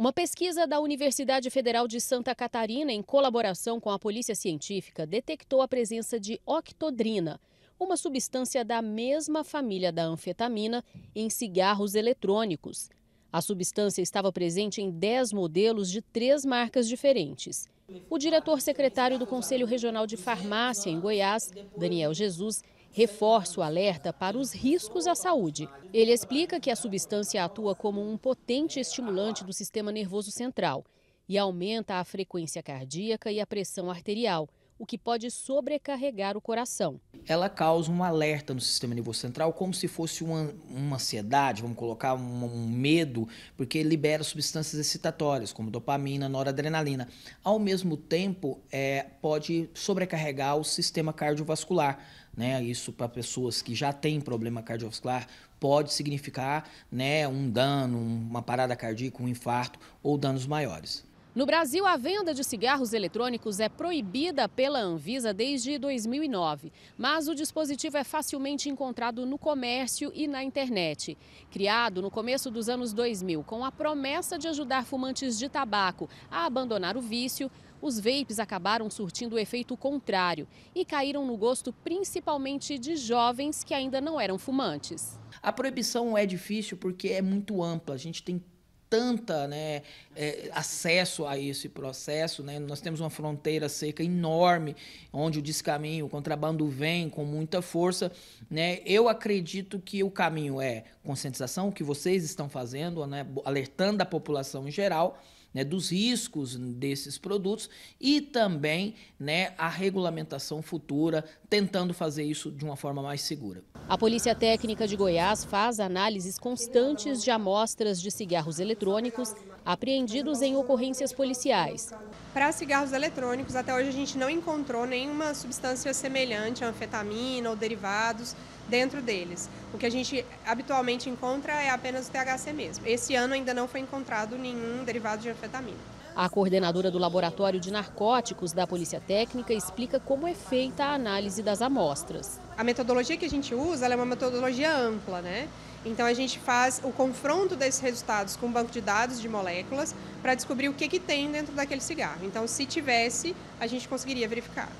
Uma pesquisa da Universidade Federal de Santa Catarina, em colaboração com a Polícia Científica, detectou a presença de octodrina, uma substância da mesma família da anfetamina, em cigarros eletrônicos. A substância estava presente em 10 modelos de três marcas diferentes. O diretor secretário do Conselho Regional de Farmácia em Goiás, Daniel Jesus, reforça o alerta para os riscos à saúde. Ele explica que a substância atua como um potente estimulante do sistema nervoso central e aumenta a frequência cardíaca e a pressão arterial, o que pode sobrecarregar o coração. Ela causa um alerta no sistema nervoso central, como se fosse uma, uma ansiedade, vamos colocar um, um medo, porque libera substâncias excitatórias, como dopamina, noradrenalina. Ao mesmo tempo, é, pode sobrecarregar o sistema cardiovascular. Né? Isso para pessoas que já têm problema cardiovascular pode significar né, um dano, uma parada cardíaca, um infarto ou danos maiores. No Brasil, a venda de cigarros eletrônicos é proibida pela Anvisa desde 2009, mas o dispositivo é facilmente encontrado no comércio e na internet. Criado no começo dos anos 2000 com a promessa de ajudar fumantes de tabaco a abandonar o vício, os vapes acabaram surtindo o efeito contrário e caíram no gosto principalmente de jovens que ainda não eram fumantes. A proibição é difícil porque é muito ampla, a gente tem tanta né, é, acesso a esse processo. Né? Nós temos uma fronteira seca enorme, onde o descaminho, o contrabando vem com muita força. Né? Eu acredito que o caminho é conscientização, o que vocês estão fazendo, né, alertando a população em geral, né, dos riscos desses produtos e também né, a regulamentação futura, tentando fazer isso de uma forma mais segura. A Polícia Técnica de Goiás faz análises constantes de amostras de cigarros eletrônicos apreendidos em ocorrências policiais. Para cigarros eletrônicos, até hoje a gente não encontrou nenhuma substância semelhante a anfetamina ou derivados dentro deles. O que a gente habitualmente encontra é apenas o THC mesmo. Esse ano ainda não foi encontrado nenhum derivado de anfetamina. A coordenadora do Laboratório de Narcóticos da Polícia Técnica explica como é feita a análise das amostras. A metodologia que a gente usa é uma metodologia ampla, né? Então a gente faz o confronto desses resultados com o banco de dados de moléculas para descobrir o que, que tem dentro daquele cigarro. Então, se tivesse, a gente conseguiria verificar.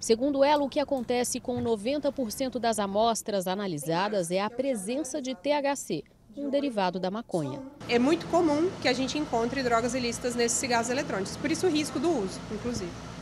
Segundo ela, o que acontece com 90% das amostras analisadas é a presença de THC, um derivado da maconha. É muito comum que a gente encontre drogas ilícitas nesses cigarros eletrônicos, por isso o risco do uso, inclusive.